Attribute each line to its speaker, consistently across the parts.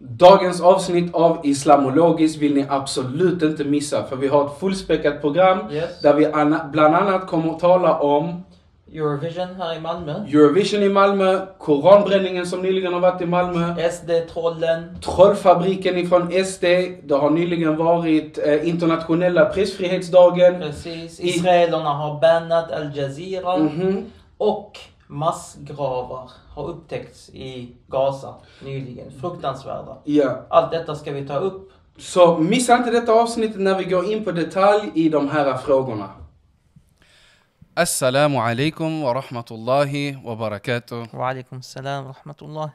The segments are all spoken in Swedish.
Speaker 1: Dagens avsnitt av Islamologiskt vill ni absolut inte missa för vi har ett fullspäckat program yes. där vi bland annat kommer att tala om
Speaker 2: Eurovision här i Malmö.
Speaker 1: Eurovision i Malmö, koranbränningen som nyligen har varit i Malmö. SD-trollen. Trollfabriken ifrån SD. Det har nyligen varit eh, internationella
Speaker 2: pressfrihetsdagen. Precis. Israelerna har bannat Al Jazeera. Mm -hmm. Och Massgravar har upptäckts i Gaza nyligen. Fruktansvärda. Ja. Allt detta ska vi ta upp. Så missa inte detta avsnittet när vi går
Speaker 1: in på detalj i de här frågorna. السلام عليكم ورحمة الله وبركاته وعليكم وbarakatuh. Walaikum salam rahmatullah.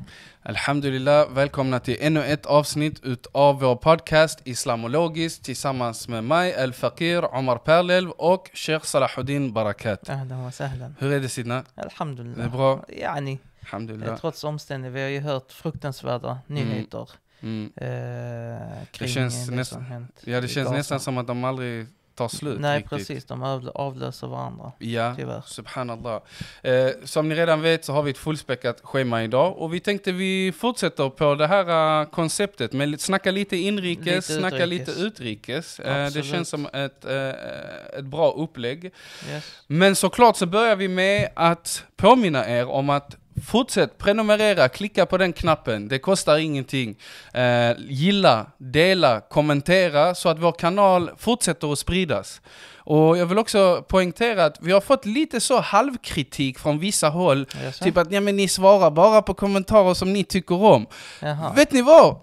Speaker 1: Alhamdulillah, välkomna till ännu ett avsnitt utav vår podcast Islamologiskt tillsammans med mig, El Fakir, Omar Perlev och Sheikh Salahuddin Barakat. Ahlan wa sahlan. Hur är det Sidna?
Speaker 2: الحمد لله är bra? Yani, Alhamdulillah. Trots omständigheter, vi har ju hört fruktansvärda nyheter. Mm. Mm. Eh, kring det känns, det nästan, ja, det känns nästan som att
Speaker 1: de aldrig tar slut. Nej, riktigt. precis. De
Speaker 2: avlöser varandra.
Speaker 1: Ja, tyvärr. subhanallah. Eh, som ni redan vet så har vi ett fullspäckat schema idag och vi tänkte vi fortsätter på det här uh, konceptet med att snacka lite inrikes, lite snacka lite utrikes. Eh, det känns som ett, eh, eh, ett bra upplägg. Yes. Men såklart så börjar vi med att påminna er om att Fortsätt prenumerera, klicka på den knappen, det kostar ingenting. Eh, gilla, dela, kommentera så att vår kanal fortsätter att spridas. Och jag vill också poängtera att vi har fått lite så halvkritik från vissa håll. Typ att ja, men ni svarar bara på kommentarer som ni tycker om. Jaha. Vet ni vad?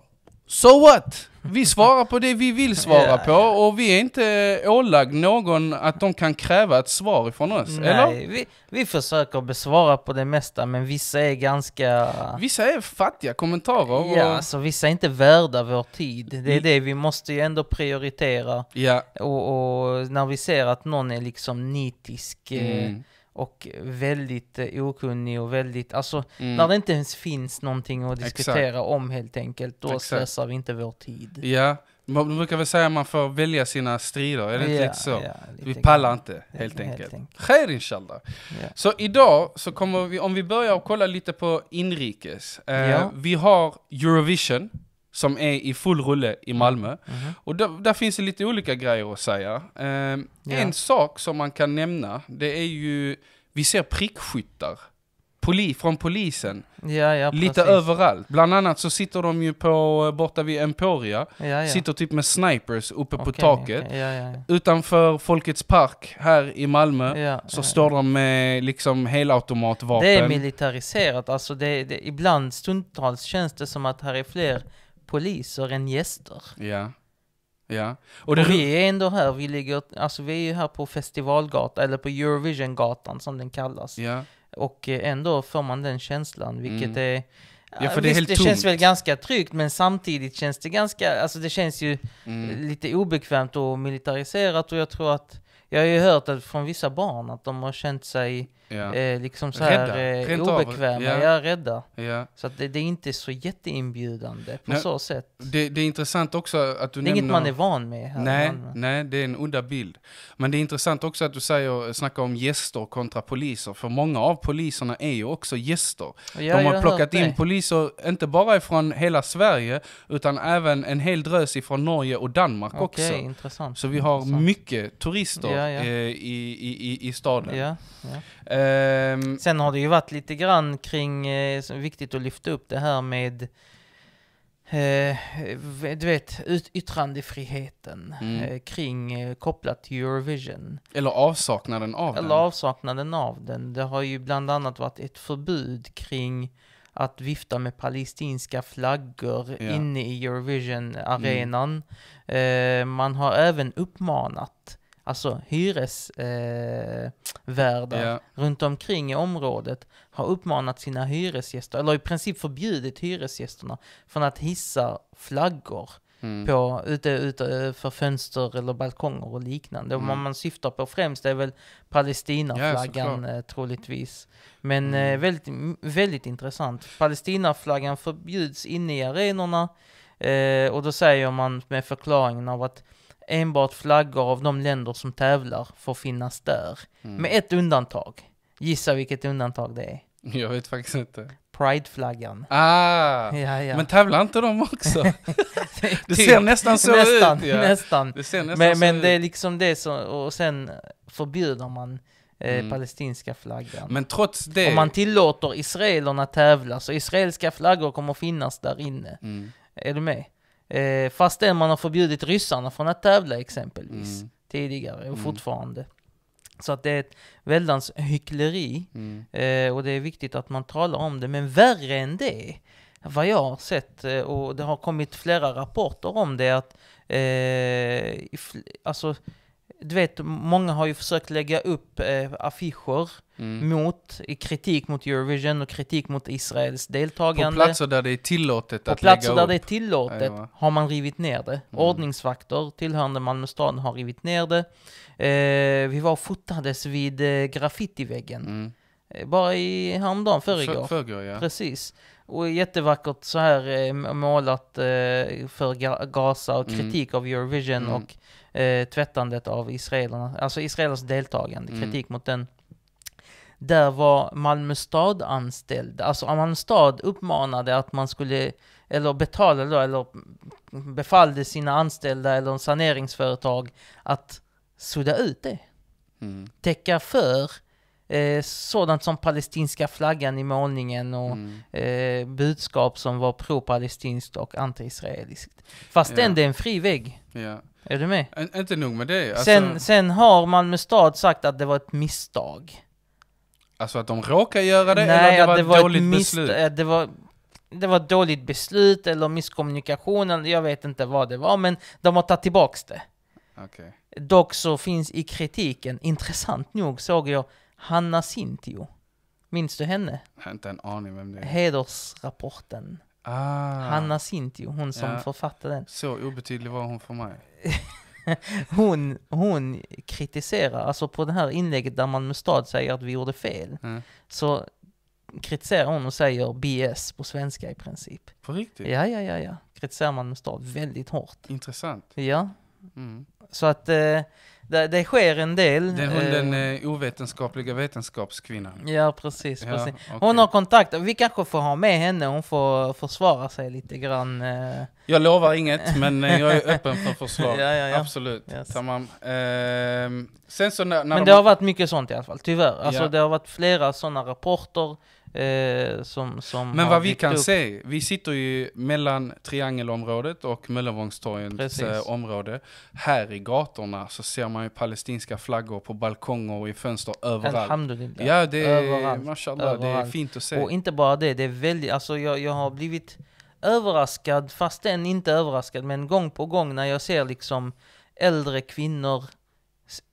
Speaker 1: So what? Vi svarar på det vi vill svara yeah. på och vi är inte ålagd någon att de kan kräva ett svar ifrån oss, Nej, eller? Vi, vi
Speaker 2: försöker besvara på det mesta men vissa är ganska... Vissa är fattiga kommentarer. Och... Ja, alltså vissa är inte värda vår tid. Det är mm. det vi måste ju ändå prioritera. Ja. Och, och när vi ser att någon är liksom nitisk eh, mm. eh, och väldigt eh, okunnig och väldigt, alltså mm. när det inte ens finns någonting att diskutera Exakt. om helt enkelt, då Exakt. slösar vi inte vår tid.
Speaker 1: Ja, man brukar väl säga att man får välja sina strider, är det ja, inte lite så? Ja, lite vi pallar inte, helt, helt enkelt. enkelt. Ja. Så idag, så kommer vi, om vi börjar kolla lite på inrikes. Eh, vi har Eurovision, som är i full rulle i mm. Malmö. Mm. Mm. Och där, där, finns det lite olika grejer att säga. Eh, yeah. En sak som man kan nämna, det är ju, vi ser prickskyttar poli, från polisen. Ja, ja, lite precis. överallt. Bland annat så sitter de ju på, borta vid Emporia, ja, sitter typ med snipers uppe okay, på taket. Okay, Utanför Folkets Park här i Malmö så står de med liksom helautomatvapen. Det är
Speaker 2: militariserat, alltså det, det, ibland stundtals känns det som att här är fler poliser än gäster. Ja. Ja. Och, det... och vi är ändå här, vi ligger, alltså vi är ju här på Festivalgatan, eller på Eurovisiongatan som den kallas. Ja. Och eh, ändå får man den känslan, vilket mm. är... Ja, för det, Visst, det känns väl ganska tryggt, men samtidigt känns det ganska, alltså det känns ju mm. lite obekvämt och militariserat och jag tror att, jag har ju hört att från vissa barn att de har känt sig Ja. Eh, liksom så här, rädda. Eh, obekväma, ja. ja rädda. Ja. Så att det, det, är inte så jätteinbjudande på nej, så
Speaker 1: sätt. Det, det, är intressant också att du det är nämner... inget man är van med här. Nej, nej, det är en udda bild. Men det är intressant också att du säger, snackar om gäster kontra poliser, för många av poliserna är ju också gäster. Ja, De har plockat in det. poliser, inte bara ifrån hela Sverige, utan även en hel drös ifrån Norge och Danmark okay, också. Intressant. Så vi har
Speaker 2: intressant. mycket turister eh, i, i, i, i staden. Um, Sen har det ju varit lite grann kring, eh, viktigt att lyfta upp det här med eh, du vet, yttrandefriheten mm. eh, kring eh, kopplat till Eurovision. Eller avsaknaden av Eller den. Eller avsaknaden av den. Det har ju bland annat varit ett förbud kring att vifta med palestinska flaggor yeah. inne i Eurovision-arenan. Mm. Eh, man har även uppmanat alltså hyresvärdar eh, yeah. runt omkring i området har uppmanat sina hyresgäster, eller i princip förbjudit hyresgästerna från att hissa flaggor mm. på, ute, ute för fönster eller balkonger och liknande. Mm. Och vad man syftar på främst är väl Palestinaflaggan ja, eh, troligtvis. Men eh, mm. eh, väldigt, väldigt intressant. Palestinaflaggan förbjuds inne i arenorna eh, och då säger man med förklaringen av att enbart flaggor av de länder som tävlar får finnas där. Mm. Med ett undantag. Gissa vilket undantag det är? Jag vet faktiskt inte. Pride-flaggan. Ah, ja, ja. men tävlar inte de också? det ser typ nästan så nästan, ut. Ja. Nästan. Det ser nästan men, så men ut. det är liksom det som, och sen förbjuder man eh, mm. palestinska flaggan. Men trots det. Om man tillåter israelerna tävla, så israeliska flaggor kommer finnas där inne. Mm. Är du med? Eh, fastän man har förbjudit ryssarna från att tävla exempelvis mm. tidigare och mm. fortfarande. Så att det är ett väldans hyckleri mm. eh, och det är viktigt att man talar om det. Men värre än det, vad jag har sett eh, och det har kommit flera rapporter om det, att eh, alltså du vet, många har ju försökt lägga upp eh, affischer mm. mot, kritik mot Eurovision och kritik mot Israels deltagande. På platser där det är tillåtet På att lägga upp. På platser där det är tillåtet ja, har man rivit ner det. Mm. Ordningsvakter tillhörande Malmö stad har rivit ner det. Eh, vi var och fotades vid eh, graffitiväggen. Mm. Eh, bara i häromdagen, förrgår. För, förrgår ja. Precis. Och jättevackert så här eh, målat eh, för Gaza och mm. kritik mm. av Eurovision mm. och eh, tvättandet av israelerna, alltså israelers deltagande, mm. kritik mot den. Där var Malmö stad anställd, alltså Malmö stad uppmanade att man skulle, eller betalade då, eller befallde sina anställda eller saneringsföretag att sudda ut det. Mm. Täcka för Eh, sådant som palestinska flaggan i målningen och mm. eh, budskap som var pro-palestinskt och anti-israeliskt. Fast ja. det är en fri vägg. Ja. Är du med? Ä inte nog med det. Alltså... Sen, sen har Malmö stad sagt att det var ett misstag. Alltså att de råkar göra det, Nej, eller att det var ett dåligt beslut? Eh, det var det var ett dåligt beslut eller misskommunikation, eller jag vet inte vad det var, men de har tagit tillbaka det. Okay. Dock så finns i kritiken, intressant nog såg jag Hanna Sintio. Minns du henne?
Speaker 1: Jag har inte en aning vem det är.
Speaker 2: Hedersrapporten. Ah. Hanna Sintio, hon som ja. författade den. Så obetydlig var hon för mig. hon, hon kritiserar, alltså på det här inlägget där man med stad säger att vi gjorde fel, mm. så kritiserar hon och säger BS på svenska i princip. På riktigt? Ja, ja, ja, ja. Kritiserar med stad väldigt hårt. Intressant. Ja. Mm. Så att eh, det, det sker en del. Det är hon
Speaker 1: den eh, eh, ovetenskapliga vetenskapskvinnan. Ja, precis. Ja, precis. Hon
Speaker 2: har kontakt, vi kanske får ha med henne, hon får försvara sig lite grann. Eh. Jag lovar inget, men eh, jag är öppen för försvar. ja, ja, Absolut. Yes. Eh, sen så när, när men de... det har varit mycket sånt i alla fall, tyvärr. Alltså, Det har varit flera sådana rapporter Eh, som, som Men vad vi kan upp. se,
Speaker 1: vi sitter ju mellan Triangelområdet och Möllevångstorgens eh, område. Här i gatorna så ser man ju palestinska flaggor på balkonger och i fönster överallt. Ja, det är, överallt. överallt. det är fint att se. Och
Speaker 2: inte bara det, det är väldigt, alltså jag, jag har blivit överraskad, fastän inte överraskad, men gång på gång när jag ser liksom äldre kvinnor,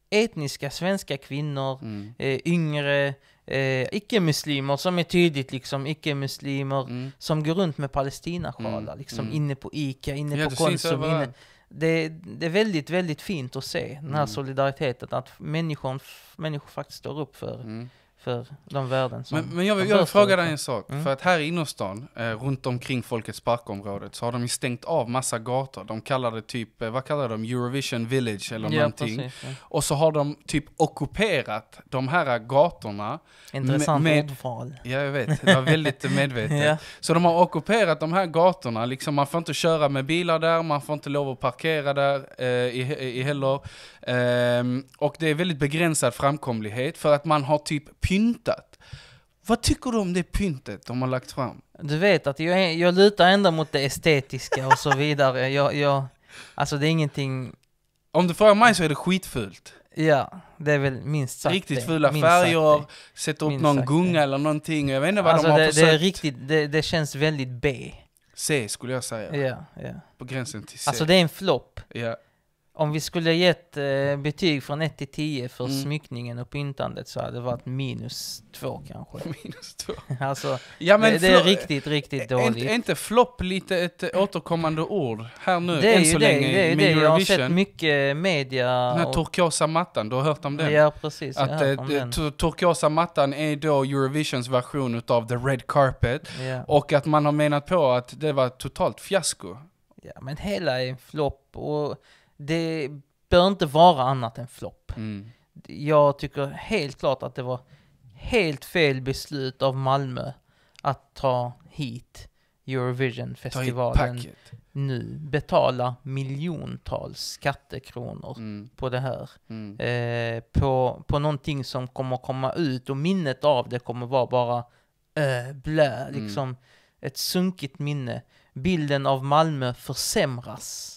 Speaker 2: etniska svenska kvinnor, mm. eh, yngre, eh, icke-muslimer som är tydligt liksom icke-muslimer mm. som går runt med Palestinasjalar, mm. liksom mm. inne på Ica, inne ja, på Konsum, inne... Det, det, är väldigt, väldigt fint att se den här mm. solidariteten, att människor, människor faktiskt står upp för mm för de värden som... Men, men jag vill, fråga dig en sak. Mm. För
Speaker 1: att här i innerstan, eh, runt omkring Folkets parkområdet, så har de ju stängt av massa gator. De kallar det typ, eh, vad kallar de, Eurovision Village eller ja, någonting. Precis, ja. Och så har de typ ockuperat de här gatorna. Intressant med, ordval. Ja, jag vet. Det var väldigt medvetet. ja. Så de har ockuperat de här gatorna. Liksom, man får inte köra med bilar där, man får inte lov att parkera där eh, i, i heller. Ehm, och det är väldigt begränsad framkomlighet för att man har typ pyntat. Vad tycker du om det pyntet de har lagt fram?
Speaker 2: Du vet att jag, jag lutar ändå mot det estetiska och så vidare. Jag, jag, alltså det är ingenting... Om du frågar mig så är det skitfult. Ja, det är väl minst sagt Riktigt fula minst färger, sätter upp någon gunga det. eller någonting. Jag vet inte vad alltså de har det, försökt. Det, är riktigt, det, det känns väldigt B. C skulle jag säga. Ja, ja. På gränsen till C. Alltså det är en flopp. Ja. Om vi skulle gett eh, betyg från 1 till 10 för mm. smyckningen och pyntandet så hade det varit minus 2 kanske. Minus 2? alltså, ja, men det, det är riktigt, riktigt dåligt. Är inte flopp lite
Speaker 1: ett återkommande ord här nu, det är än så det, länge, det, är med det. Jag har sett
Speaker 2: mycket media. Den här och...
Speaker 1: turkosa mattan, du har hört om den? Ja, precis. Att eh, turkosa mattan är då Eurovisions version utav the red carpet. Yeah. Och att man har menat på att det var totalt fiasko.
Speaker 2: Ja, men hela är en flopp och det bör inte vara annat än flopp. Mm. Jag tycker helt klart att det var helt fel beslut av Malmö att ta hit Eurovision-festivalen nu. Betala miljontals skattekronor mm. på det här. Mm. Eh, på, på någonting som kommer komma ut och minnet av det kommer vara bara äh, blä, mm. liksom ett sunkigt minne. Bilden av Malmö försämras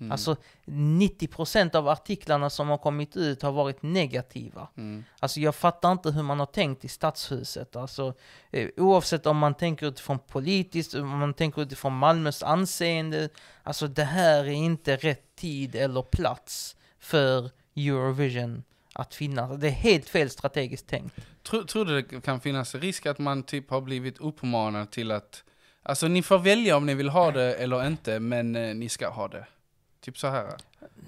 Speaker 2: Mm. Alltså 90% av artiklarna som har kommit ut har varit negativa. Mm. Alltså jag fattar inte hur man har tänkt i stadshuset. Alltså, eh, oavsett om man tänker utifrån politiskt, om man tänker utifrån Malmös anseende. Alltså det här är inte rätt tid eller plats för Eurovision att finnas. Det är helt fel strategiskt tänkt. Tror, tror du det kan
Speaker 1: finnas risk att man typ har blivit uppmanad till att Alltså ni får välja om ni vill ha det eller inte, men eh, ni ska ha det. Typ så här.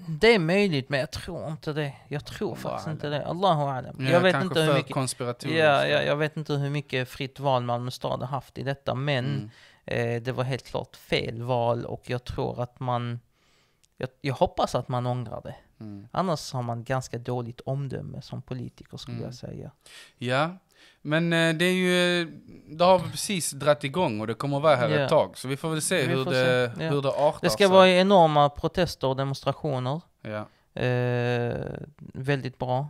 Speaker 2: Det är möjligt, men jag tror inte det. Jag tror Allahu faktiskt inte det. Allahu alam. Ja, jag vet inte hur mycket, ja, ja, jag vet inte hur mycket fritt val Malmö stad har haft i detta, men mm. eh, det var helt klart fel val och jag tror att man... Jag, jag hoppas att man ångrar det. Mm. Annars har man ganska dåligt omdöme som politiker skulle mm. jag säga. Ja, men
Speaker 1: eh, det är ju, eh, det har vi precis dratt igång och det kommer vara här yeah. ett tag. Så vi får väl se, vi hur, det, se. Yeah. hur det artar sig. Det ska sig. vara
Speaker 2: enorma protester och demonstrationer. Yeah. Eh, väldigt bra,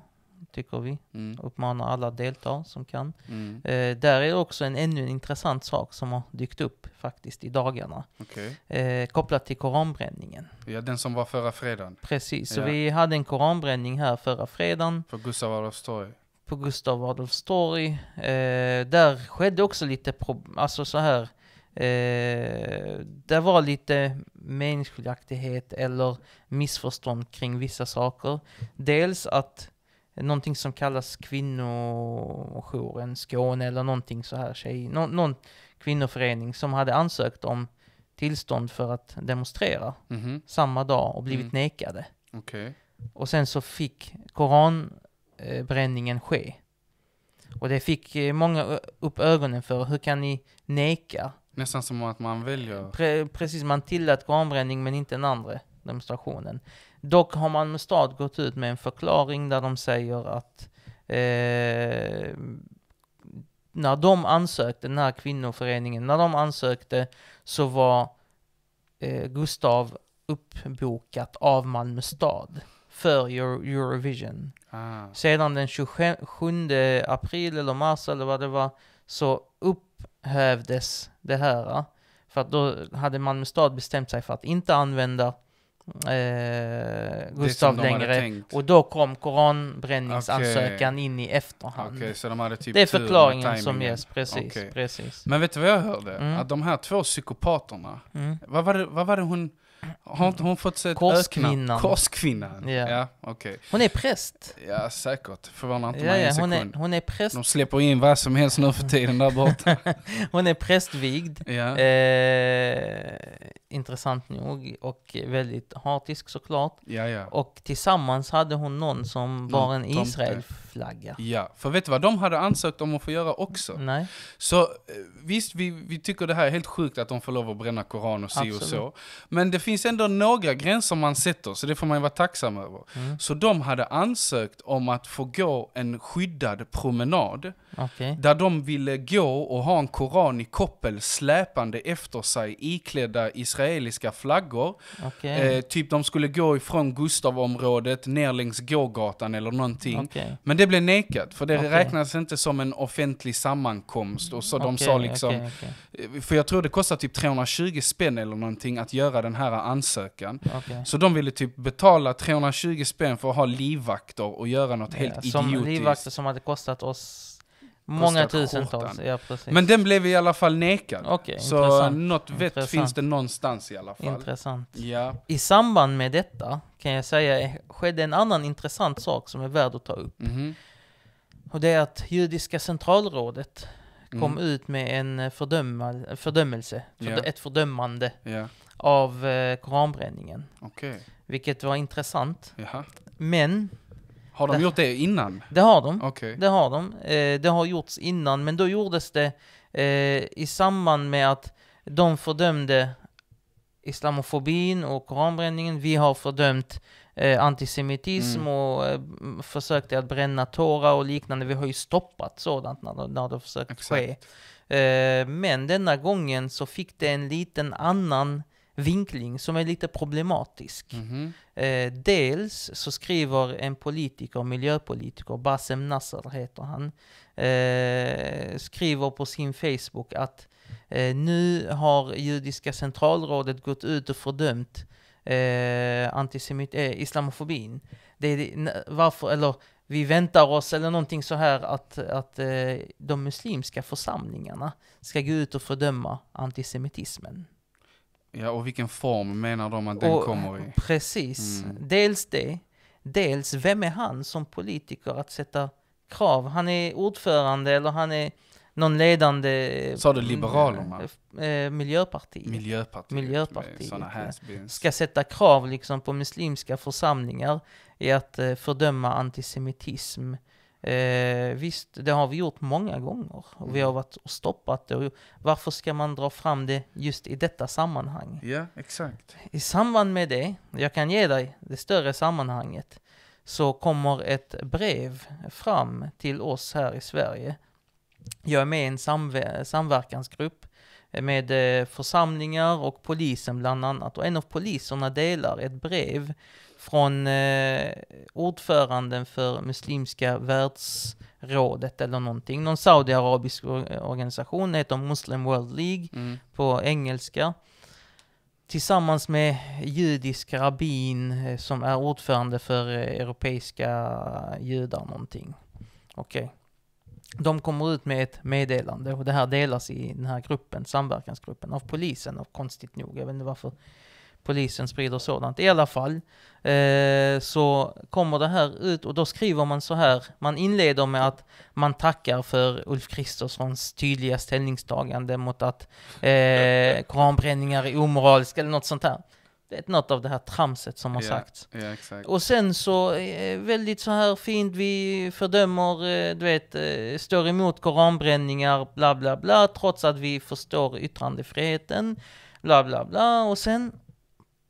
Speaker 2: tycker vi. Mm. Uppmanar alla att delta som kan. Mm. Eh, där är det också en ännu intressant sak som har dykt upp faktiskt i dagarna. Okay. Eh, kopplat till koranbränningen.
Speaker 1: Ja, den som var förra fredagen. Precis, så vi
Speaker 2: hade en koranbränning här förra fredagen. På Gustav Adolfs torg på Gustav Adolfs torg. Eh, där skedde också lite problem, alltså så här. Eh, det var lite meningsskiljaktighet eller missförstånd kring vissa saker. Dels att någonting som kallas kvinnojouren Skåne eller någonting så här, tjej, no, någon kvinnoförening som hade ansökt om tillstånd för att demonstrera mm -hmm. samma dag och blivit mm. nekade. Okay. Och sen så fick Koran Eh, bränningen ske. Och det fick eh, många upp ögonen för. Hur kan ni neka? Nästan som att man väljer... Pre precis, man tillät koranbränning men inte den andra demonstrationen. Dock har Malmö stad gått ut med en förklaring där de säger att eh, när de ansökte, den här kvinnoföreningen, när de ansökte så var eh, Gustav uppbokat av Malmö stad för Euro Eurovision. Ah. Sedan den 27 april eller mars eller vad det var så upphävdes det här. För att då hade Malmö stad bestämt sig för att inte använda eh, Gustav längre. Och då kom koranbränningsansökan okay. in i efterhand. Okay, typ det är förklaringen som ges, precis, okay. precis.
Speaker 1: Men vet du vad jag hörde? Mm. Att de här två psykopaterna, mm. vad, var det, vad var det hon har inte hon fått se ett Korskvinnan. Korskvinnan. Ja. Ja, okej. Hon är präst. Ja, säkert. Förvånar inte Ja, mig en hon, sekund. är, hon är präst. De släpper in vad som helst nu för tiden där borta.
Speaker 2: Hon är prästvigd. ja. Eh, intressant nog och väldigt hatisk såklart. Ja, ja. Och tillsammans hade hon någon som var en Israelflagga. Ja, för vet du vad de hade ansökt om att få göra
Speaker 1: också? Nej. Så eh, visst, vi, vi tycker det här är helt sjukt att de får lov att bränna Koran och si och så. Men det finns ändå några gränser man sätter, så det får man ju vara tacksam över. Mm. Så de hade ansökt om att få gå en skyddad promenad. Okay. Där de ville gå och ha en Koran i koppel släpande efter sig iklädda israeliska israeliska flaggor. Okay. Eh, typ de skulle gå ifrån Gustavområdet ner längs gågatan eller någonting. Okay. Men det blev nekat, för det okay. räknades inte som en offentlig sammankomst. Och så de sa liksom, eh, för jag tror det kostar typ 320 spänn eller någonting att göra den här ansökan. Så de ville typ betala 320 spänn för att ha livvakter och göra något ja, helt som idiotiskt. livvakter
Speaker 2: som hade kostat oss Många tusentals, ja Men den blev i alla fall nekad. Okay, så intressant. något vett intressant. finns det någonstans i alla fall. Intressant. Ja. I samband med detta kan jag säga eh, skedde en annan intressant sak som är värd att ta upp. Mm Och det är att Judiska centralrådet kom mm. ut med en eh, fördöma, fördömelse, förd yeah. ett fördömande yeah. av eh, koranbränningen. Okay. Vilket var intressant. Jaha. Men har de det, gjort det innan? Det har de. Okay. Det har de. Eh, det har gjorts innan, men då gjordes det eh, i samband med att de fördömde islamofobin och koranbränningen. Vi har fördömt eh, antisemitism mm. och eh, försökte att bränna tårar och liknande. Vi har ju stoppat sådant när, när det försökt Exakt. ske. Eh, men denna gången så fick det en liten annan vinkling som är lite problematisk. Mm -hmm. eh, dels så skriver en politiker, miljöpolitiker, Basem Nasser heter han, eh, skriver på sin Facebook att eh, nu har judiska centralrådet gått ut och fördömt eh, antisemit eh, islamofobin. Det är, varför, eller vi väntar oss, eller någonting så här att, att eh, de muslimska församlingarna ska gå ut och fördöma antisemitismen.
Speaker 1: Ja, och vilken form menar de att den kommer i? Precis. Mm.
Speaker 2: Dels det. Dels, vem är han som politiker att sätta krav? Han är ordförande eller han är någon ledande... Sa du Liberalerna? Mm, eh, eh, Miljöpartiet. Miljöpartiet. Miljöpartiet ja. ska sätta krav liksom på muslimska församlingar i att eh, fördöma antisemitism. Eh, visst, det har vi gjort många gånger. Och vi mm. har varit och stoppat det. Och varför ska man dra fram det just i detta sammanhang? Ja, exakt. I samband med det, jag kan ge dig det större sammanhanget, så kommer ett brev fram till oss här i Sverige. Jag är med i en samver samverkansgrupp med eh, församlingar och polisen bland annat. Och en av poliserna delar ett brev från eh, ordföranden för Muslimska världsrådet eller någonting. Någon saudiarabisk organisation, heter Muslim World League mm. på engelska. Tillsammans med judisk rabbin eh, som är ordförande för eh, europeiska judar någonting. Okej. Okay. De kommer ut med ett meddelande och det här delas i den här gruppen, samverkansgruppen, av polisen, Och konstigt nog. Jag vet inte varför polisen sprider sådant. I alla fall eh, så kommer det här ut och då skriver man så här. Man inleder med att man tackar för Ulf Kristerssons tydliga ställningstagande mot att eh, koranbränningar är omoraliska eller något sånt här. Det är något av det här tramset som har yeah, sagts. Yeah, exactly. Och sen så eh, väldigt så här fint, vi fördömer, eh, du vet, står emot koranbränningar, bla bla bla, trots att vi förstår yttrandefriheten, bla bla bla. Och sen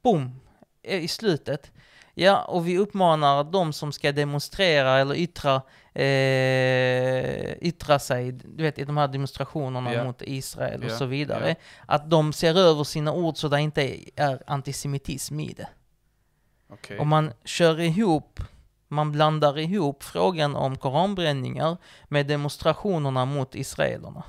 Speaker 2: boom, eh, i slutet. Ja, och vi uppmanar de som ska demonstrera eller yttra, eh, yttra sig, du vet i de här demonstrationerna yeah. mot Israel och yeah. så vidare, yeah. att de ser över sina ord så det inte är antisemitism i det. Okay. Och man kör ihop, man blandar ihop frågan om koranbränningar med demonstrationerna mot israelerna.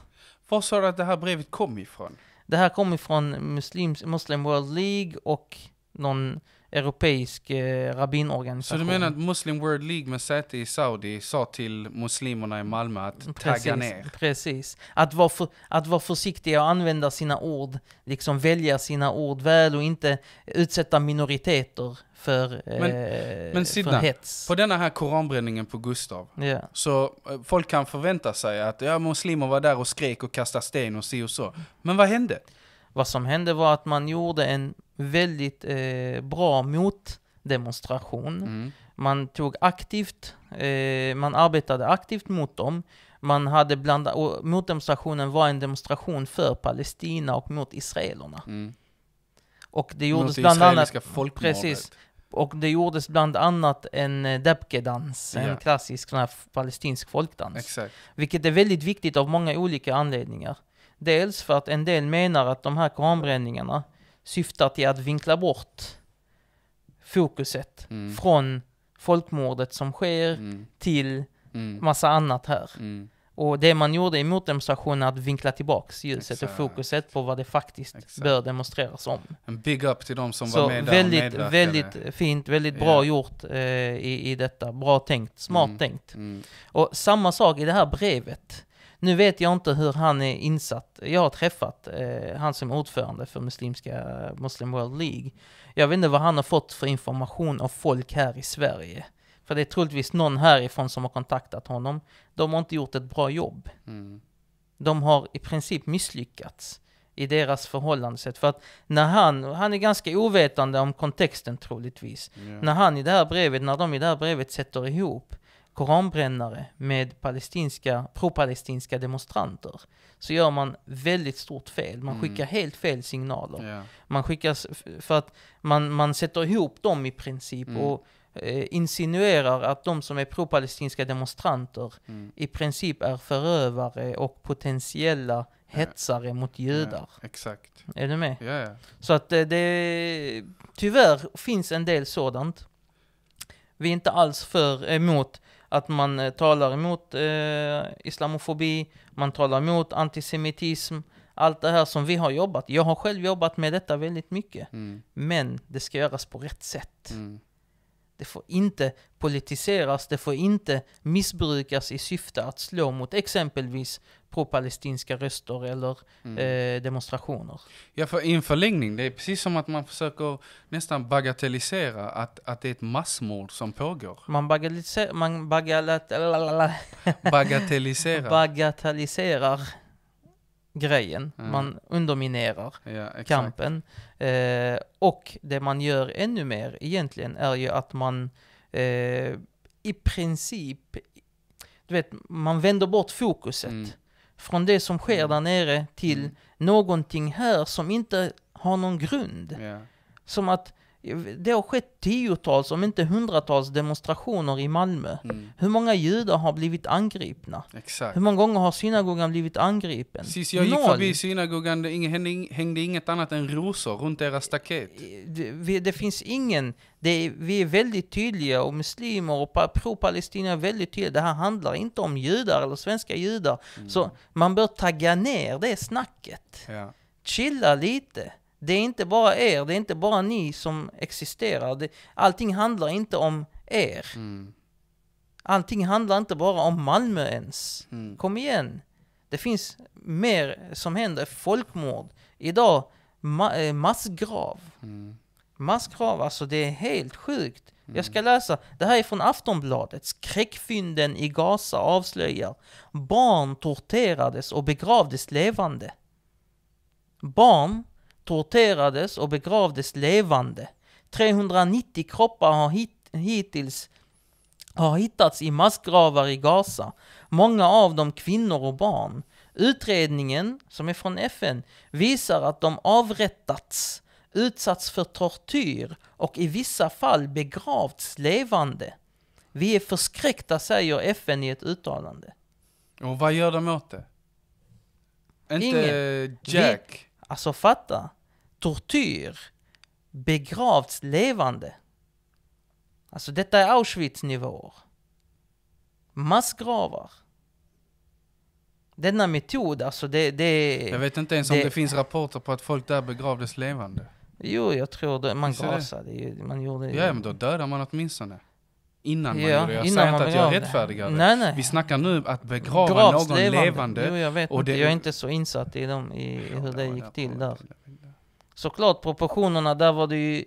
Speaker 1: Var sa du att det här brevet kom ifrån?
Speaker 2: Det här kommer från Muslim, Muslim World League och någon europeisk eh, rabbinorganisation. Så du menar att Muslim
Speaker 1: World League med säte i Saudi sa till muslimerna i Malmö att mm, precis, tagga ner?
Speaker 2: Precis. Att vara, för, att vara försiktiga och använda sina ord, liksom välja sina ord väl och inte utsätta minoriteter för, men, eh, men Sidna, för hets.
Speaker 1: På denna här koranbränningen på Gustav, yeah. så eh, folk kan förvänta sig att ja, muslimer var
Speaker 2: där och skrek och kastade
Speaker 1: sten och si och så.
Speaker 2: Men vad hände? Vad som hände var att man gjorde en väldigt eh, bra motdemonstration. Mm. Man tog aktivt, eh, man arbetade aktivt mot dem. Man hade bland, och motdemonstrationen var en demonstration för Palestina och mot israelerna. Mm. Och det gjordes mot bland annat... Precis. Och det gjordes bland annat en eh, debkedans, yeah. en klassisk sån här palestinsk folkdans. Exakt. Vilket är väldigt viktigt av många olika anledningar. Dels för att en del menar att de här koranbränningarna syftar till att vinkla bort fokuset mm. från folkmordet som sker mm. till mm. massa annat här. Mm. Och det man gjorde i motdemonstrationen är att vinkla tillbaks ljuset Exakt. och fokuset på vad det faktiskt Exakt. bör demonstreras om. En big up till de som Så var med där väldigt, väldigt fint, väldigt bra yeah. gjort eh, i, i detta. Bra tänkt, smart mm. tänkt. Mm. Och samma sak i det här brevet. Nu vet jag inte hur han är insatt. Jag har träffat eh, han som ordförande för muslimska eh, Muslim World League. Jag vet inte vad han har fått för information av folk här i Sverige. För det är troligtvis någon härifrån som har kontaktat honom. De har inte gjort ett bra jobb. Mm. De har i princip misslyckats i deras förhållande. För att när han, han är ganska ovetande om kontexten troligtvis. Yeah. När han i det här brevet, när de i det här brevet sätter ihop koranbrännare med palestinska, pro-palestinska demonstranter så gör man väldigt stort fel. Man mm. skickar helt fel signaler. Yeah. Man skickar för att man, man sätter ihop dem i princip mm. och eh, insinuerar att de som är pro-palestinska demonstranter mm. i princip är förövare och potentiella hetsare yeah. mot judar. Yeah. Exakt. Är du med? Ja, Så att det, eh, det, tyvärr finns en del sådant. Vi är inte alls för emot att man eh, talar emot eh, islamofobi, man talar emot antisemitism, allt det här som vi har jobbat. Jag har själv jobbat med detta väldigt mycket. Mm. Men det ska göras på rätt sätt. Mm. Det får inte politiseras, det får inte missbrukas i syfte att slå mot exempelvis pro-palestinska röster eller mm. eh, demonstrationer.
Speaker 1: Ja, för i en förlängning, det är precis som att man försöker nästan bagatellisera att, att det är ett massmord som pågår. Man
Speaker 2: bagatelliserar... Man bagalat, bagatelliserar. bagatelliserar grejen. Mm. Man underminerar ja, kampen. Eh, och det man gör ännu mer egentligen är ju att man eh, i princip, du vet, man vänder bort fokuset. Mm. Från det som sker mm. där nere till mm. någonting här som inte har någon grund. Yeah. Som att det har skett tiotals, om inte hundratals demonstrationer i Malmö. Mm. Hur många judar har blivit angripna? Exakt. Hur många gånger har synagogan blivit angripen? Precis, jag gick Noll. förbi
Speaker 1: synagogan, det hängde, hängde inget annat än rosor runt deras
Speaker 2: staket. Det, vi, det finns ingen, det, vi är väldigt tydliga och muslimer och pro palestinier är väldigt tydliga. Det här handlar inte om judar eller svenska judar. Mm. Så man bör tagga ner det snacket. Ja. Chilla lite. Det är inte bara er, det är inte bara ni som existerar. Det, allting handlar inte om er. Mm. Allting handlar inte bara om Malmö ens. Mm. Kom igen! Det finns mer som händer. Folkmord. Idag, ma eh, massgrav. Mm. Massgrav, alltså det är helt sjukt. Mm. Jag ska läsa, det här är från Aftonbladet. Skräckfynden i Gaza avslöjar. Barn torterades och begravdes levande. Barn torterades och begravdes levande. 390 kroppar har hit, hittills har hittats i massgravar i Gaza, många av dem kvinnor och barn. Utredningen, som är från FN, visar att de avrättats, utsatts för tortyr och i vissa fall begravts levande. Vi är förskräckta, säger FN i ett uttalande. Och vad gör de åt det? Inte Ingen. Jack? Alltså fatta! Tortyr! Begravts levande! Alltså detta är Auschwitz-nivåer. Massgravar. Denna metod, alltså det... det jag vet inte ens det, om det finns rapporter på att folk där begravdes levande. Jo, jag tror det. Man gasade. Man gjorde... Ja, men då dödar man åtminstone. Innan man ja, gjorde det. Jag säger inte att jag rättfärdigar det. Nej,
Speaker 1: nej. Vi snackar nu att begrava Gravs någon levande. levande. Jo, jag vet och det... inte. Jag är
Speaker 2: inte så insatt i, dem, i ja, hur det gick där, till där. Såklart proportionerna, där var det ju...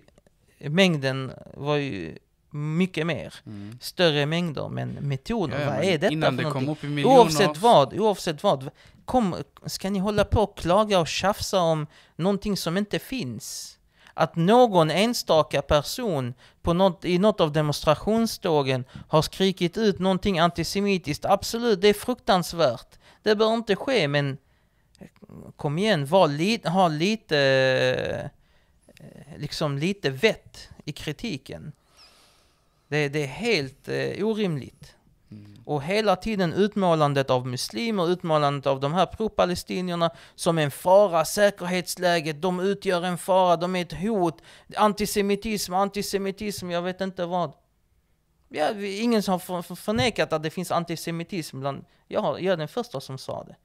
Speaker 2: Mängden var ju mycket mer. Mm. Större mängder, men metoden, ja, vad är detta innan för det kom upp i miljoner. Oavsett vad, oavsett vad. Kom, ska ni hålla på och klaga och tjafsa om någonting som inte finns? att någon enstaka person på något, i något av demonstrationstågen har skrikit ut någonting antisemitiskt, absolut, det är fruktansvärt. Det bör inte ske, men kom igen, var li, ha lite, eh, liksom lite vett i kritiken. Det, det är helt eh, orimligt. Och hela tiden utmålandet av muslimer, utmålandet av de här pro-palestinierna som en fara, säkerhetsläget, de utgör en fara, de är ett hot. Antisemitism, antisemitism, jag vet inte vad. Ja, ingen som har förnekat att det finns antisemitism bland... Jag, jag är den första som sa det.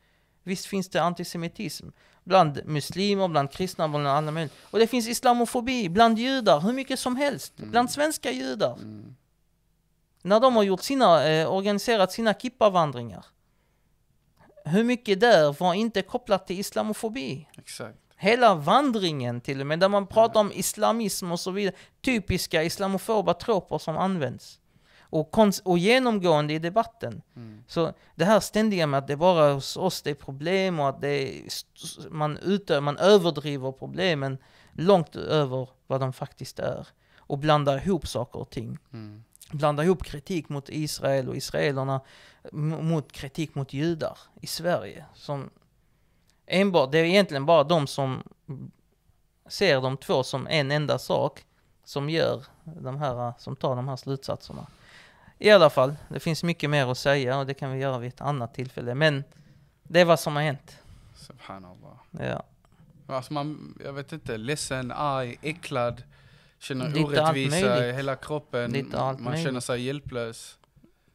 Speaker 2: Visst finns det antisemitism bland muslimer, bland kristna, bland alla möjliga. Och det finns islamofobi bland judar, hur mycket som helst. Mm. Bland svenska judar. Mm. När de har gjort sina, eh, organiserat sina kippavandringar. Hur mycket där var inte kopplat till islamofobi? Exakt. Hela vandringen till och med, där man pratar om islamism och så vidare. Typiska islamofoba troper som används. Och, och genomgående i debatten. Mm. Så det här ständiga med att det bara hos oss det är problem och att det man, utö- man överdriver problemen långt över vad de faktiskt är. Och blandar ihop saker och ting. Mm. Blanda ihop kritik mot Israel och israelerna mot kritik mot judar i Sverige. Som enbart, det är egentligen bara de som ser de två som en enda sak som gör de här, som tar de här slutsatserna. I alla fall, det finns mycket mer att säga och det kan vi göra vid ett annat tillfälle. Men det är vad som har hänt. Subhanallah. Ja.
Speaker 1: Alltså man, jag vet inte, ledsen, arg, äcklad.
Speaker 2: Känner orättvisa i hela kroppen. Lite allt man möjligt. känner sig
Speaker 1: hjälplös.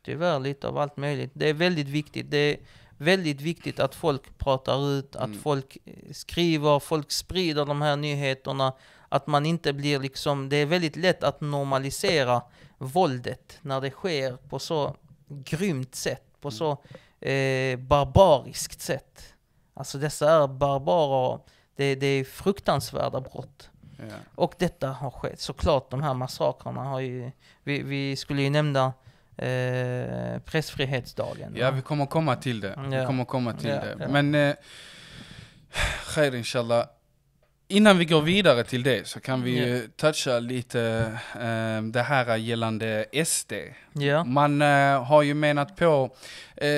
Speaker 2: Tyvärr lite av allt möjligt. Det är väldigt viktigt. Det är väldigt viktigt att folk pratar ut, att mm. folk eh, skriver, folk sprider de här nyheterna. Att man inte blir liksom, det är väldigt lätt att normalisera våldet när det sker på så grymt sätt, på mm. så eh, barbariskt sätt. Alltså dessa är barbarer, det, det är fruktansvärda brott. Ja. Och detta har skett. Såklart de här massakrerna har ju, vi, vi skulle ju nämna eh, pressfrihetsdagen. Ja, va? vi kommer komma till det. Ja. Vi kommer komma till ja, det. Men,
Speaker 1: eh, khair inshallah. Innan vi går vidare till det så kan vi yeah. toucha lite äh, det här gällande SD. Yeah. Man äh, har ju menat på, äh,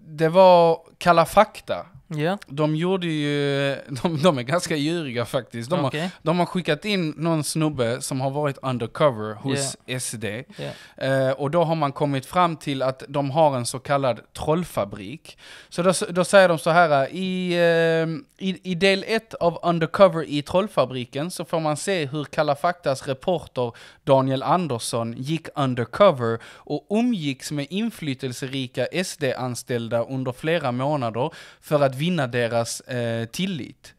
Speaker 1: det var Kalla fakta Yeah. De gjorde ju, de, de, är ganska djuriga faktiskt. De, okay. har, de, har, skickat in någon snubbe som har varit undercover hos yeah. SD. Yeah. Eh, och då har man kommit fram till att de har en så kallad trollfabrik. Så då, då säger de så här, eh, i, eh, i, i, del ett av Undercover i trollfabriken så får man se hur Kalla Faktas reporter Daniel Andersson gick undercover och umgicks med inflytelserika SD-anställda under flera månader för att vinna deras eh, tillit.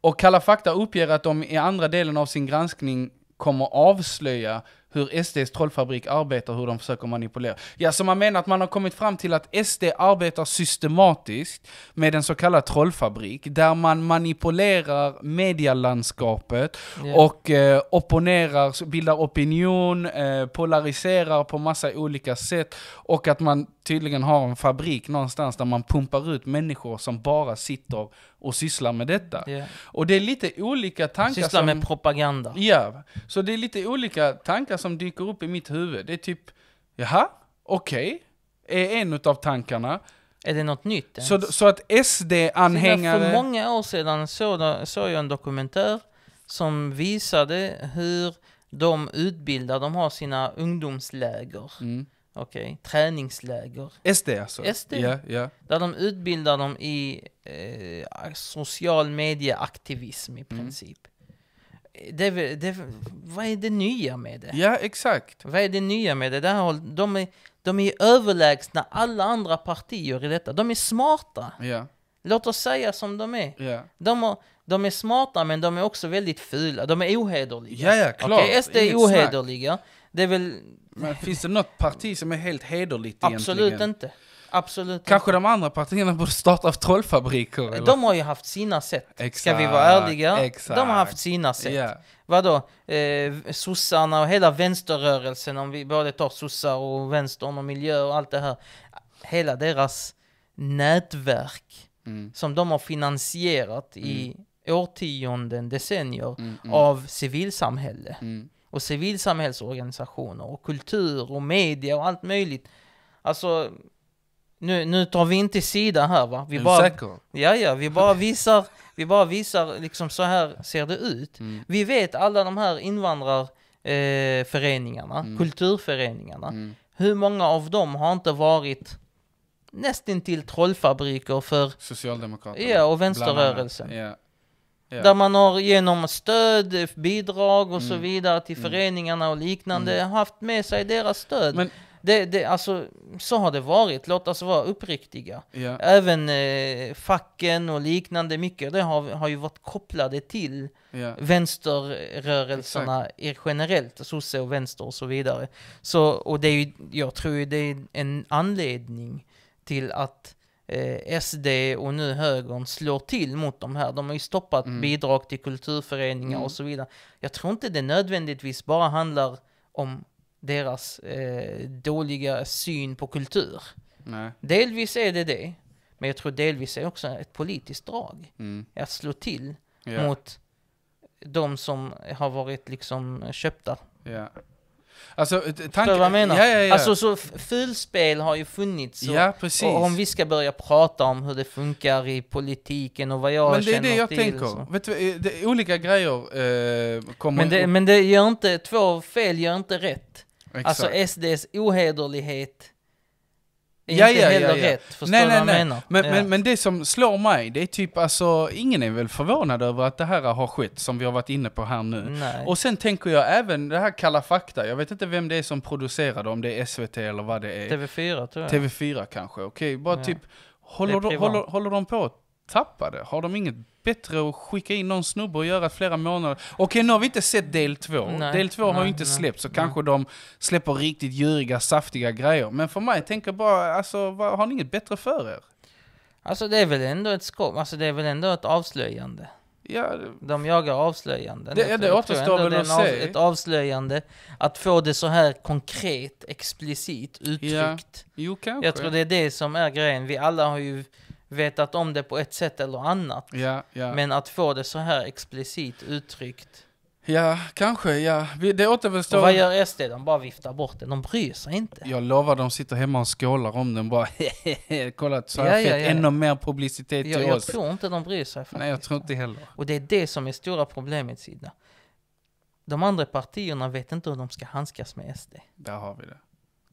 Speaker 1: Och Kalla fakta uppger att de i andra delen av sin granskning kommer avslöja hur SDs trollfabrik arbetar, hur de försöker manipulera. Ja, så man menar att man har kommit fram till att SD arbetar systematiskt med en så kallad trollfabrik, där man manipulerar medialandskapet yeah. och eh, opponerar, bildar opinion, eh, polariserar på massa olika sätt och att man tydligen har en fabrik någonstans där man pumpar ut människor som bara sitter och sysslar med detta. Yeah. Och det är lite olika tankar sysslar som... med
Speaker 2: propaganda. Ja,
Speaker 1: så det är lite olika tankar som dyker upp i mitt huvud. Det är typ, jaha, okej, okay, är en utav tankarna. Är det något nytt ens? Så, så att SD-anhängare... För
Speaker 2: många år sedan såg jag en dokumentär som visade hur de utbildar, de har sina ungdomsläger. Mm. Okej. Okay. Träningsläger. SD alltså? SD. Yeah, yeah. Där de utbildar dem i eh, social medieaktivism i mm. princip. Mm. Det, det, vad är det nya med det? Ja, exakt. Vad är det nya med det? de, är, de är överlägsna alla andra partier i detta. De är smarta. Yeah. Låt oss säga som de är. Yeah. De, de är smarta men de är också väldigt fula. De är ohederliga. Ja, ja, klart. Okay, SD är Inget ohederliga. Snack. Det är väl... Men finns det något parti som är helt hederligt Absolut egentligen? inte. Absolut Kanske inte.
Speaker 1: de andra partierna borde starta trollfabriker? Eller? De har ju haft sina sätt, exakt, ska vi vara ärliga. Exakt. De har haft sina sätt. Yeah.
Speaker 2: Vadå? Eh, sossarna och hela vänsterrörelsen, om vi både tar sossar och vänstern och miljö och allt det här. Hela deras nätverk mm. som de har finansierat mm. i årtionden, decennier mm, mm, av civilsamhälle. Mm och civilsamhällsorganisationer och kultur och media och allt möjligt. Alltså, nu, nu tar vi inte sida här va? Vi bara, Ja, ja, vi bara visar, vi bara visar liksom så här ser det ut. Mm. Vi vet alla de här invandrarföreningarna, eh, mm. kulturföreningarna, mm. hur många av dem har inte varit nästintill trollfabriker för Socialdemokraterna. Ja, och vänsterrörelsen. Ja. Ja. Där man har genom stöd, bidrag och mm. så vidare till mm. föreningarna och liknande mm. haft med sig deras stöd. Men det, det, alltså, så har det varit, låt oss vara uppriktiga. Ja. Även eh, facken och liknande, mycket det har, har ju varit kopplade till ja. vänsterrörelserna Exakt. generellt, sosse och vänster och så vidare. Så, och det är ju, jag tror ju det är en anledning till att Eh, SD och nu högern slår till mot de här. De har ju stoppat mm. bidrag till kulturföreningar mm. och så vidare. Jag tror inte det nödvändigtvis bara handlar om deras eh, dåliga syn på kultur. Nej. Delvis är det det, men jag tror delvis är också ett politiskt drag. Mm. Att slå till yeah. mot de som har varit liksom köpta. Yeah. Alltså, tanken... Ja, ja, ja. Alltså, så fulspel har ju funnits. Och, ja, precis. och om vi ska börja prata om hur det funkar i politiken och vad jag känner till. Men det är det jag tänker. Så. Vet du, eh, det, olika grejer eh, kommer... Men det, men det gör inte, två fel gör inte rätt. Exakt. Alltså SDs ohederlighet är ja, inte ja, heller ja, rätt, förstår nej, du nej, vad jag nej. menar? Men, men,
Speaker 1: men det som slår mig, det är typ alltså, ingen är väl förvånad över att det här har skett som vi har varit inne på här nu. Nej. Och sen tänker jag även det här Kalla fakta, jag vet inte vem det är som producerar det, om det är SVT eller vad det är.
Speaker 2: TV4 tror jag.
Speaker 1: TV4 kanske, okej, okay, bara typ, håller, håller, håller de på tappade? Har de inget bättre att skicka in någon snubbe och göra flera månader? Okej, nu har vi inte sett del två. Nej, del två nej, har ju inte nej, släppts, så kanske de släpper riktigt djuriga, saftiga grejer. Men för mig, tänker bara, alltså, vad, har ni inget bättre för er?
Speaker 2: Alltså det är väl ändå ett skåp, alltså det är väl ändå ett avslöjande. Ja, det... De jagar avslöjanden. Det, jag det återstår väl att se. Ett avslöjande. Att få det så här konkret, explicit uttryckt. Ja. Jo, kanske. Jag tror det är det som är grejen. Vi alla har ju vetat om det på ett sätt eller annat. Ja, ja. Men att få det så här explicit uttryckt. Ja,
Speaker 1: kanske, ja. Det återstår. Och vad gör
Speaker 2: SD? De bara viftar bort det.
Speaker 1: de bryr sig inte. Jag lovar, de sitter hemma och skålar om den bara
Speaker 2: kolla så har ja, fett, ja, ja. ännu
Speaker 1: mer publicitet jag, till jag oss. Jag tror inte de bryr sig faktiskt. Nej, jag tror inte heller.
Speaker 2: Och det är det som är stora problemet, Sida. De andra partierna vet inte hur de ska handskas med SD. Där har vi det.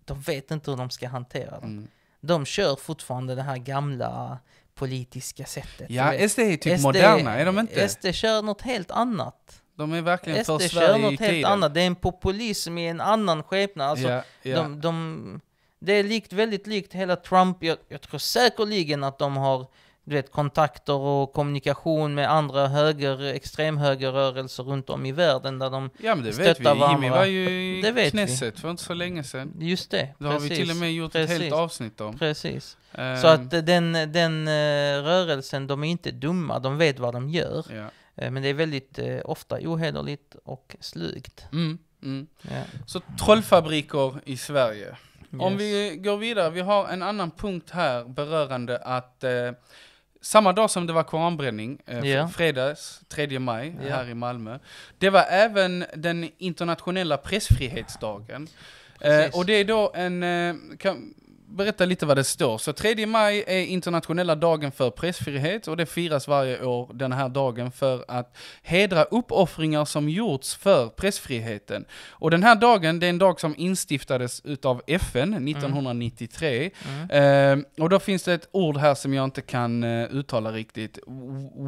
Speaker 2: De vet inte hur de ska hantera det. Mm de kör fortfarande det här gamla politiska sättet. Ja, SD är typ SD, moderna, är de inte? SD kör något helt annat. De är verkligen SD för Sverige kör något i helt tiden. annat. Det är en populism i en annan skepnad. Alltså, yeah, yeah. De, de, det är likt, väldigt likt hela Trump. Jag, jag tror säkerligen att de har du vet, kontakter och kommunikation med andra höger, extremhögerrörelser runt om i världen där de Ja men det vet vi, varandra. Jimmy var ju i Knesset
Speaker 1: för inte så länge sedan. Just det, Det har vi till och med gjort precis. ett helt avsnitt om. Precis. Um. Så ehm. att
Speaker 2: den, den eh, rörelsen, de är inte dumma, de vet vad de gör. Ja. Eh, men det är väldigt eh, ofta ohederligt och slugt. Mm, mm. Ja. Så trollfabriker i Sverige. Yes. Om vi
Speaker 1: går vidare, vi har en annan punkt här berörande att eh, samma dag som det var koranbränning, eh, yeah. fredags 3 maj yeah. här i Malmö, det var även den internationella pressfrihetsdagen. Eh, och det är då en, eh, kan, berätta lite vad det står. Så 3 maj är internationella dagen för pressfrihet och det firas varje år den här dagen för att hedra uppoffringar som gjorts för pressfriheten. Och den här dagen, det är en dag som instiftades utav FN 1993. Mm. Mm. Eh, och då finns det ett ord här som jag inte kan eh, uttala riktigt.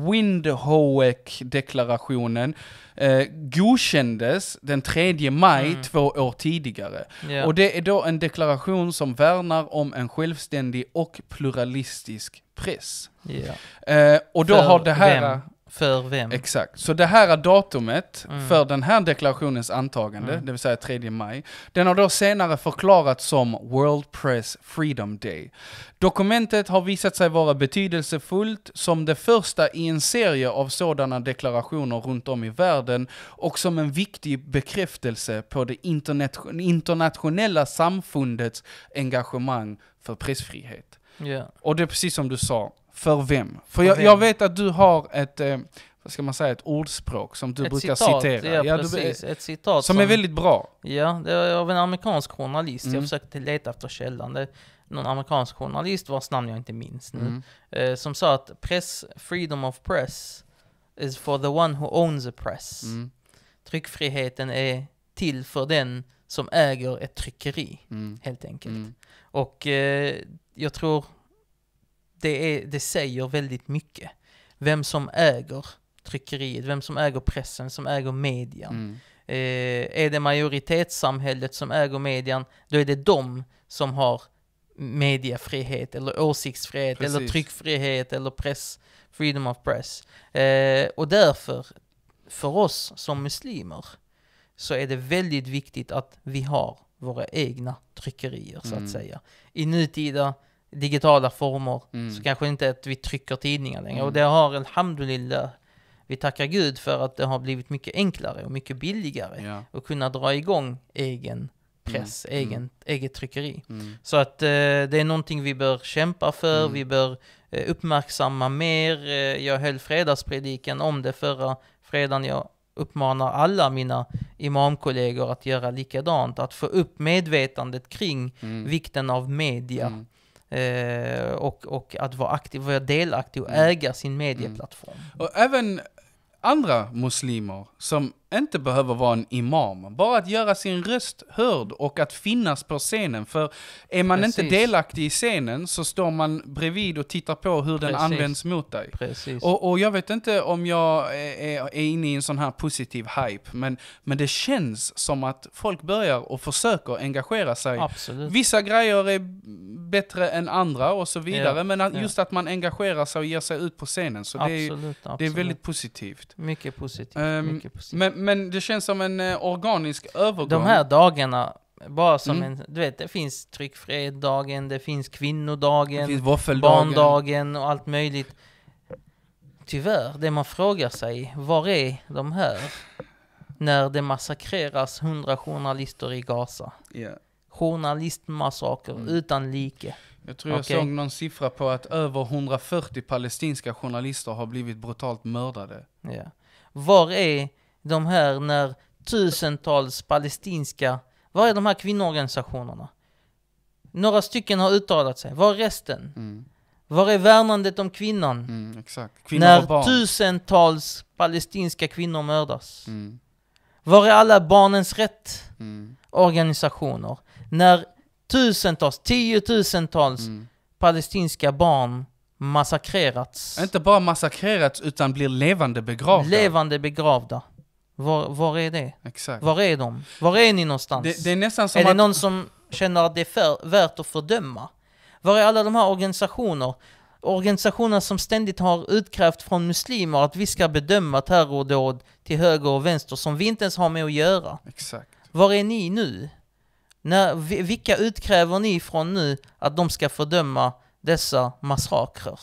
Speaker 1: Windhoek-deklarationen eh, godkändes den 3 maj mm. två år tidigare. Yeah. Och det är då en deklaration som värnar om en självständig och pluralistisk press. Yeah. Eh, och då För har det här... Vem? För vem? Exakt. Så det här datumet mm. för den här deklarationens antagande, mm. det vill säga 3 maj, den har då senare förklarats som World Press Freedom Day. Dokumentet har visat sig vara betydelsefullt som det första i en serie av sådana deklarationer runt om i världen och som en viktig bekräftelse på det internationella samfundets engagemang för pressfrihet. Yeah. Och det är precis som du sa, för vem? För, för jag, vem? jag, vet att du har ett, eh, vad ska man säga, ett ordspråk som du ett brukar citat, citera. Ja, ja Du, ett citat som, som, är
Speaker 2: väldigt bra. Ja, det är av en amerikansk journalist. Mm. Jag försökte leta efter källan. Det, någon amerikansk journalist vars namn jag inte minns nu. Mm. Eh, som sa att press, freedom of press is for the one who owns a press. Mm. Tryckfriheten är till för den som äger ett tryckeri, mm. helt enkelt. Mm. Och eh, jag tror det, är, det säger väldigt mycket. Vem som äger tryckeriet, vem som äger pressen, som äger median. Mm. Eh, är det majoritetssamhället som äger median, då är det de som har mediefrihet eller åsiktsfrihet Precis. eller tryckfrihet eller press, freedom of press. Eh, och därför, för oss som muslimer, så är det väldigt viktigt att vi har våra egna tryckerier så att mm. säga. I nutida digitala former mm. så kanske inte att vi trycker tidningar längre. Mm. Och det har alhamdulillah, vi tackar Gud för att det har blivit mycket enklare och mycket billigare ja. att kunna dra igång egen press, mm. mm. Egen, eget tryckeri. Mm. Så att eh, det är någonting vi bör kämpa för, mm. vi bör eh, uppmärksamma mer. Eh, jag höll fredagspredikan om det förra fredagen. Jag uppmanar alla mina imamkollegor att göra likadant, att få upp medvetandet kring mm. vikten av media mm. Eh, och, och att vara aktiv, vara delaktig och mm. äga sin medieplattform.
Speaker 1: Och även andra muslimer som inte behöver vara en imam. Bara att göra sin röst hörd och att finnas på scenen. För är man Precis. inte delaktig i scenen så står man bredvid och tittar på hur Precis. den används mot dig. Och, och, jag vet inte om jag är, är inne i en sån här positiv hype, men, men det känns som att folk börjar och försöker engagera sig. Absolut. Vissa grejer är bättre än andra och så vidare, ja, men just ja. att man engagerar sig och ger sig ut på scenen. Så absolut, det, är, absolut. det är väldigt positivt. Mycket positivt. Um, mycket positivt. Men, men det känns
Speaker 2: som en eh, organisk övergång. De här dagarna, bara som Mm. en, du vet, det finns tryckfrihetsdagen, det finns Det kvinnodagen, finns barndagen och allt möjligt. Tyvärr, det man frågar sig, var är de här? När det massakreras hundra journalister i Gaza. Ja. Journalistmassaker mm. utan like. Jag tror Okej. jag såg
Speaker 1: någon siffra på att över 140 palestinska
Speaker 2: journalister har blivit brutalt mördade. Ja. Var är de här när tusentals palestinska, var är de här kvinnoorganisationerna? Några stycken har uttalat sig, var är resten? Mm. Var är värnandet om kvinnan? Mm, Kvinnor när tusentals palestinska kvinnor mördas. Mm. Var är alla barnens rätt mm. organisationer? När tusentals, tiotusentals mm. palestinska barn massakrerats. Inte bara massakrerats utan blir levande begravda. Levande begravda. Var, var är det? Exakt. Var är de? Var är ni någonstans? Det, det är nästan som är att... det någon som känner att det är för, värt att fördöma? Var är alla de här organisationer? Organisationer som ständigt har utkrävt från muslimer att vi ska bedöma terrordåd till höger och vänster som vi inte ens har med att göra. Exakt. Var är ni nu? När, vilka utkräver ni från nu att de ska fördöma dessa massakrer?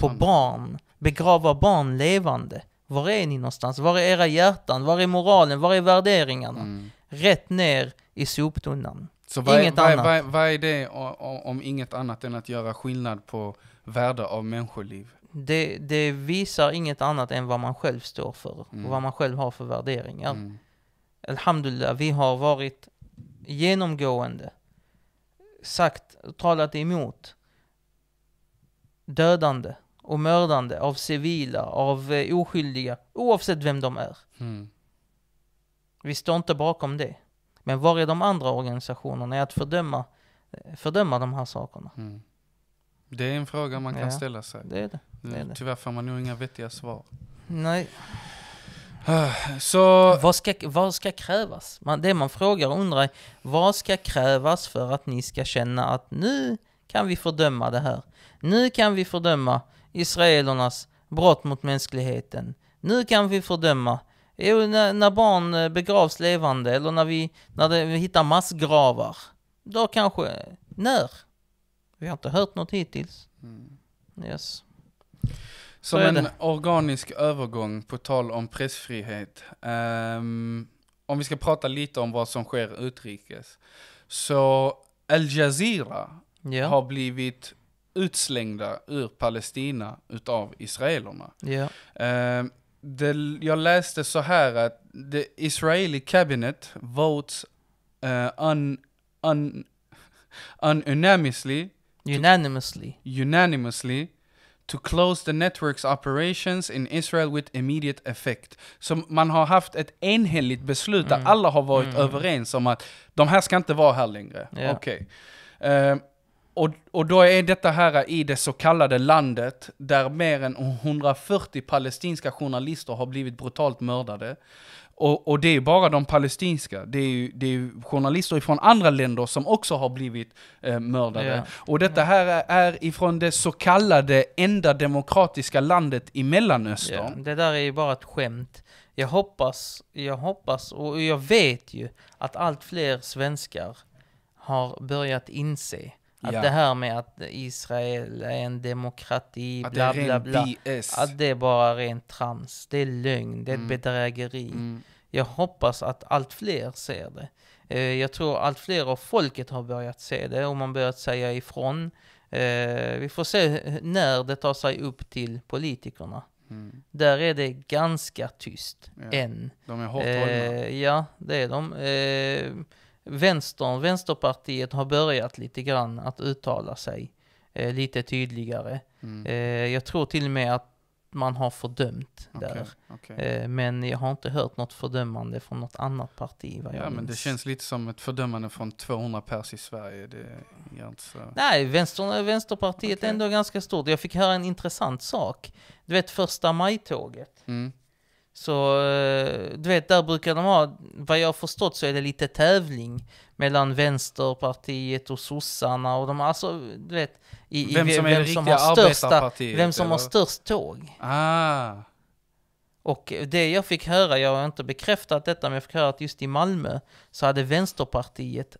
Speaker 2: På barn, begrava barn levande. Var är ni någonstans? Var är era hjärtan? Var är moralen? Var är värderingarna? Mm. Rätt ner i soptunnan. Så vad, inget vad, annat. Vad, vad är det om, om inget annat än att göra skillnad på värde av människoliv? Det, det, visar inget annat än vad man själv står för mm. och vad man själv har för värderingar. Mm. Alhamdulillah, vi har varit genomgående sagt, talat emot dödande, och mördande av civila, av eh, oskyldiga, oavsett vem de är. Mm. Vi står inte bakom det. Men var är de andra organisationerna i att fördöma, eh, fördöma de här sakerna? Mm. Det är en fråga man kan ja, ställa sig. Det är det. det är det. Tyvärr får man nog inga vettiga svar. Nej. Så... Vad, ska, vad ska krävas? Man, det man frågar och undrar är, vad ska krävas för att ni ska känna att nu kan vi fördöma det här? Nu kan vi fördöma israelernas brott mot mänskligheten. Nu kan vi fördöma. Jo, när, när barn eh, begravs levande eller när vi, när det, vi hittar massgravar. Då kanske, eh, när? Vi har inte hört något hittills. Mm. Yes. Som en
Speaker 1: organisk övergång på tal om pressfrihet. Um, om vi ska prata lite om vad som sker utrikes. Så Al Jazeera yeah. har blivit utslängda ur Palestina utav israelerna. Yeah. Uh, det, jag läste så här att the Israeli cabinet votes uh, un, un, unanimously, unanimously. To, unanimously to close the networks operations in Israel with immediate effect. Så man har haft ett enhälligt beslut där mm. alla har varit mm. överens om att de här ska inte vara här längre. Yeah. Okay. Uh, eh, och, och då är detta här i det så kallade landet där mer än 140 palestinska journalister har blivit brutalt mördade. Och, och det är bara de palestinska. Det är, ju, det är journalister från andra länder som också har blivit eh, mördade. Yeah. Och detta här är, ifrån det så kallade enda demokratiska landet i Mellanöstern. Yeah.
Speaker 2: Det där är ju bara ett skämt. Jag hoppas, jag hoppas och jag vet ju att allt fler svenskar har börjat inse att ja. det här med att Israel är en demokrati, att bla bla bla. Att det är bara rent trams. Det är lögn, det är mm. bedrägeri. Mm. Jag hoppas att allt fler ser det. Eh, jag tror allt fler av folket har börjat se det och man börjat säga ifrån. Eh, vi får se när det tar sig upp till politikerna. Mm. Där är det ganska tyst ja. än. De är hårt hållna. Eh, ja, det är de vänstern, vänsterpartiet har börjat lite grann att uttala sig eh, lite tydligare. Mm. Eh, jag tror till och med att man har fördömt okay, där. Okay. Eh, men jag har inte hört något fördömande från något annat parti. ja, men det känns
Speaker 1: lite som ett fördömande från 200 pers i Sverige. Det är alltså...
Speaker 2: Nej, vänster, Vänsterpartiet okay. är ändå ganska stort. Jag fick höra en intressant sak. Du vet första maj-tåget. Mm. Så eh, du vet, där brukar de ha, vad jag har förstått så är det lite tävling mellan Vänsterpartiet och sossarna och de, alltså du vet, i, vem som, i, vem, vem som har största, Vem som eller? har störst tåg. Ah. Och det jag fick höra, jag har inte bekräftat detta, men jag fick höra att just i Malmö så hade Vänsterpartiet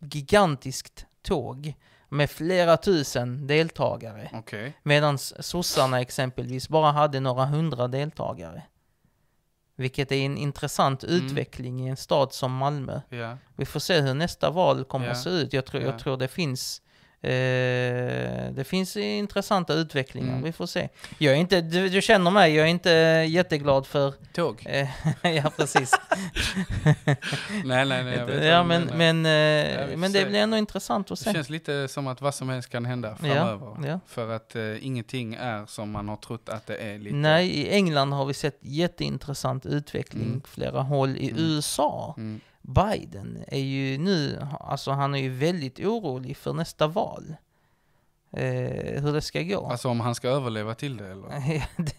Speaker 2: gigantiskt tåg med flera tusen deltagare. Okay. Medan sossarna exempelvis bara hade några hundra deltagare. Vilket är en intressant mm. utveckling i en stad som Malmö. Yeah. Vi får se hur nästa val kommer yeah. att se ut. Jag, tr jag tror det finns Eh, det finns intressanta utvecklingar, mm. vi får se. Jag är inte, du, du, känner mig, jag är inte eh, jätteglad för... Tåg? Eh, ja, precis. nej, nej, nej. Jag vet ja, men, men, jag men det blir ändå intressant
Speaker 1: att se. Det känns lite som att vad som helst kan hända framöver. Ja, ja. För att uh, ingenting är som man har trott att det är. Lite. Nej,
Speaker 2: i England har vi sett jätteintressant utveckling mm. flera håll. I mm. USA mm. Biden är ju nu, alltså han är ju väldigt orolig för nästa val. Eh, hur det ska gå. Alltså om han ska överleva till det eller?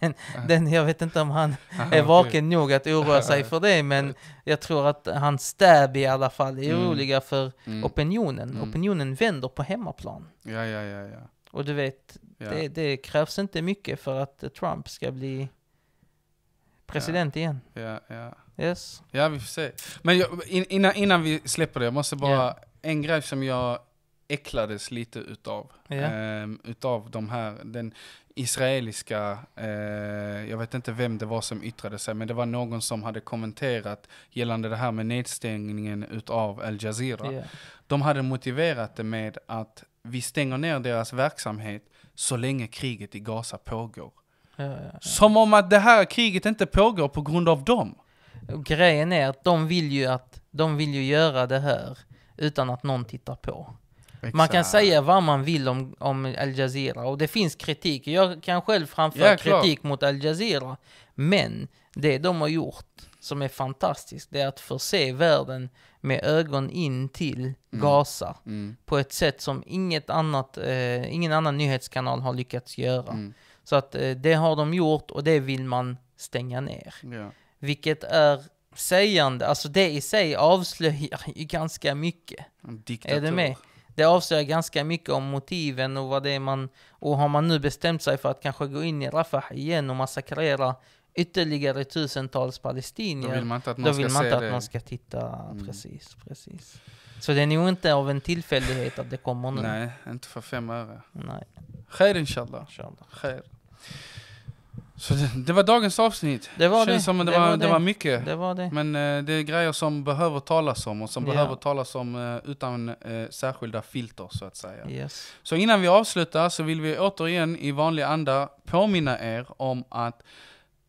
Speaker 2: den, den, jag vet inte om han är vaken nog att oroa sig för det, men jag tror att han stab i alla fall är mm. oroliga för mm. opinionen. Mm. Opinionen vänder på hemmaplan. Ja, ja, ja. ja. Och du vet, ja. det, det, krävs inte mycket för att Trump ska bli president ja. igen. Ja, ja. Yes.
Speaker 1: Ja, vi får se. Men jag, innan, innan vi släpper det, jag måste bara... Yeah. En grej som jag äcklades lite utav. Yeah. Um, utav de här, den israeliska, uh, jag vet inte vem det var som yttrade sig, men det var någon som hade kommenterat gällande det här med nedstängningen utav Al Jazeera. Yeah. De hade motiverat det med att vi stänger ner deras verksamhet så länge kriget i Gaza pågår.
Speaker 2: Ja, ja, ja. Som om att det här kriget inte pågår på grund av dem. Och grejen är att de vill ju att de vill ju göra det här utan att någon tittar på. Exakt. Man kan säga vad man vill om, om Al Jazeera och det finns kritik. Jag kan själv framföra ja, kritik mot Al Jazeera. Men det de har gjort som är fantastiskt, det är att förse världen med ögon in till mm. Gaza mm. på ett sätt som inget annat, eh, ingen annan nyhetskanal har lyckats göra. Mm. Så att eh, det har de gjort och det vill man stänga ner. Ja. Vilket är sägande, alltså det i sig avslöjar ju ganska mycket. Diktatur. Är du med? Det avslöjar ganska mycket om motiven och vad det är man... Och har man nu bestämt sig för att kanske gå in i Rafah igen och massakrera ytterligare tusentals palestinier. Då vill man inte att någon, ska, man inte att någon ska, titta. Mm. Precis, precis. Så det är nog inte av en tillfällighet att det kommer nu. Nej, inte för fem öre. Nej. Khair inshallah. inshallah. Khair.
Speaker 1: Så det, det, var dagens avsnitt. Det var Känns det. som det, det var, var det. var mycket. Det var det. Men eh, det är grejer som behöver talas om och som yeah. behöver talas om eh, utan eh, särskilda filter så att säga. Yes. Så innan vi avslutar så vill vi återigen i vanlig anda påminna er om att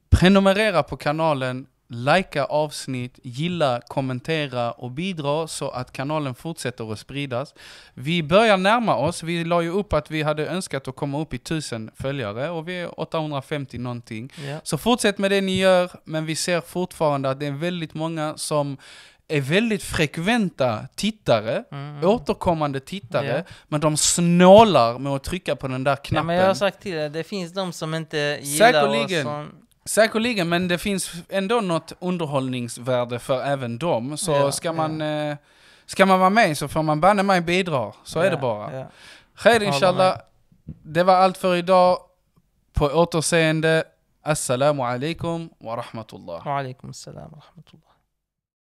Speaker 1: prenumerera på kanalen likea avsnitt, gilla, kommentera och bidra så att kanalen fortsätter att spridas. Vi börjar närma oss, vi la ju upp att vi hade önskat att komma upp i 1000 följare och vi är 850 någonting. Ja. Så fortsätt med det ni gör, men vi ser fortfarande att det är väldigt många som är väldigt frekventa tittare, mm. återkommande tittare, yeah. men de snålar med att trycka på den där knappen. Ja, men jag har
Speaker 2: sagt till dig, det finns de som inte
Speaker 1: gillar oss. Som Säkerligen, men det finns ändå något underhållningsvärde för även dem. Så ja, ska, man, ja. eh, ska man vara med så får man banne mig bidra. Så ja, är det bara. Ja. inshallah. Det var allt för idag. På återseende. Assalamu alaikum wa rahmatullah. Wa alaikum assalam wa rahmatullah.